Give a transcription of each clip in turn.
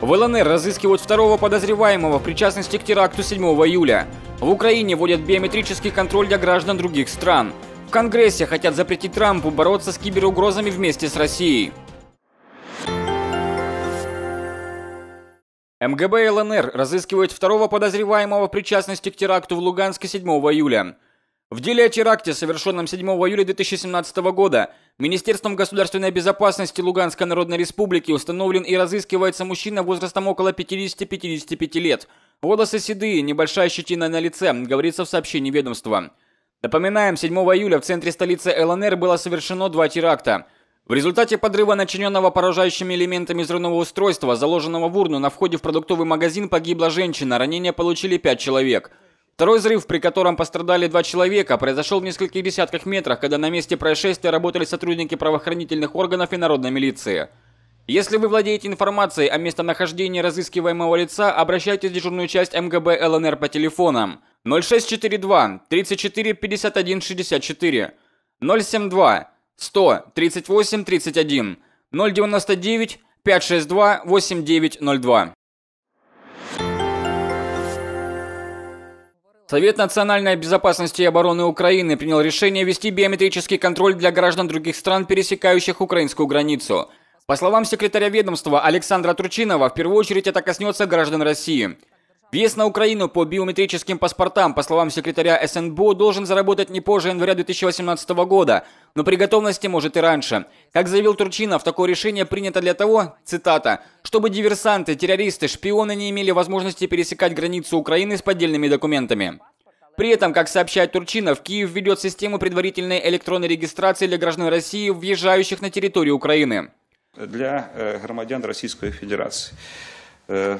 В ЛНР разыскивают второго подозреваемого в причастности к теракту 7 июля. В Украине вводят биометрический контроль для граждан других стран. В Конгрессе хотят запретить Трампу бороться с киберугрозами вместе с Россией. МГБ ЛНР разыскивает второго подозреваемого в причастности к теракту в Луганске 7 июля. В деле о теракте, совершенном 7 июля 2017 года, Министерством государственной безопасности Луганской Народной Республики установлен и разыскивается мужчина возрастом около 50-55 лет. Волосы седые, небольшая щетина на лице, говорится в сообщении ведомства. Напоминаем, 7 июля в центре столицы ЛНР было совершено два теракта. В результате подрыва начиненного поражающими элементами взрывного устройства, заложенного в урну на входе в продуктовый магазин, погибла женщина, ранения получили пять человек. Второй взрыв, при котором пострадали два человека, произошел в нескольких десятках метрах, когда на месте происшествия работали сотрудники правоохранительных органов и народной милиции. Если вы владеете информацией о местонахождении разыскиваемого лица, обращайтесь в дежурную часть МГБ ЛНР по телефонам 0642 34 51 64 072 100 38 31 099 562 8902. Совет национальной безопасности и обороны Украины принял решение вести биометрический контроль для граждан других стран, пересекающих украинскую границу. По словам секретаря ведомства Александра Тручинова, в первую очередь это коснется граждан России. Въезд на Украину по биометрическим паспортам, по словам секретаря СНБУ, должен заработать не позже января 2018 года, но при готовности может и раньше. Как заявил Турчинов, такое решение принято для того, цитата, «чтобы диверсанты, террористы, шпионы не имели возможности пересекать границу Украины с поддельными документами». При этом, как сообщает Турчинов, Киев ведет систему предварительной электронной регистрации для граждан России, въезжающих на территорию Украины. Для э, громадян Российской Федерации э,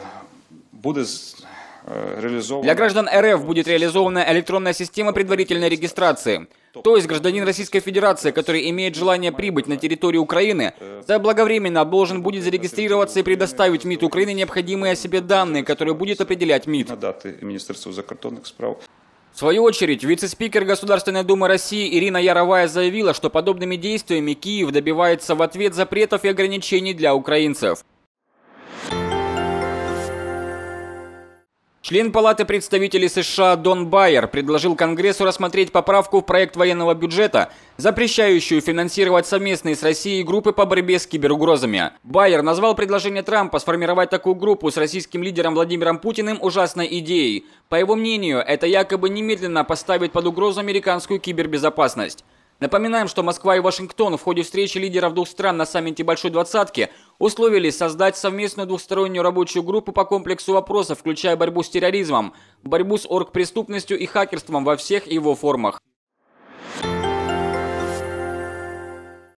будет Э, реализована... Для граждан РФ будет реализована электронная система предварительной регистрации. То есть гражданин Российской Федерации, который имеет желание прибыть на территорию Украины, заблаговременно должен будет зарегистрироваться и предоставить МИД Украины необходимые о себе данные, которые будет определять МИД. Министерству закордонных справ. В свою очередь, вице-спикер Государственной Думы России Ирина Яровая заявила, что подобными действиями Киев добивается в ответ запретов и ограничений для украинцев. Член Палаты представителей США Дон Байер предложил Конгрессу рассмотреть поправку в проект военного бюджета, запрещающую финансировать совместные с Россией группы по борьбе с киберугрозами. Байер назвал предложение Трампа сформировать такую группу с российским лидером Владимиром Путиным ужасной идеей. По его мнению, это якобы немедленно поставит под угрозу американскую кибербезопасность. Напоминаем, что Москва и Вашингтон в ходе встречи лидеров двух стран на саммите Большой Двадцатки условились создать совместную двухстороннюю рабочую группу по комплексу вопросов, включая борьбу с терроризмом, борьбу с оргпреступностью и хакерством во всех его формах.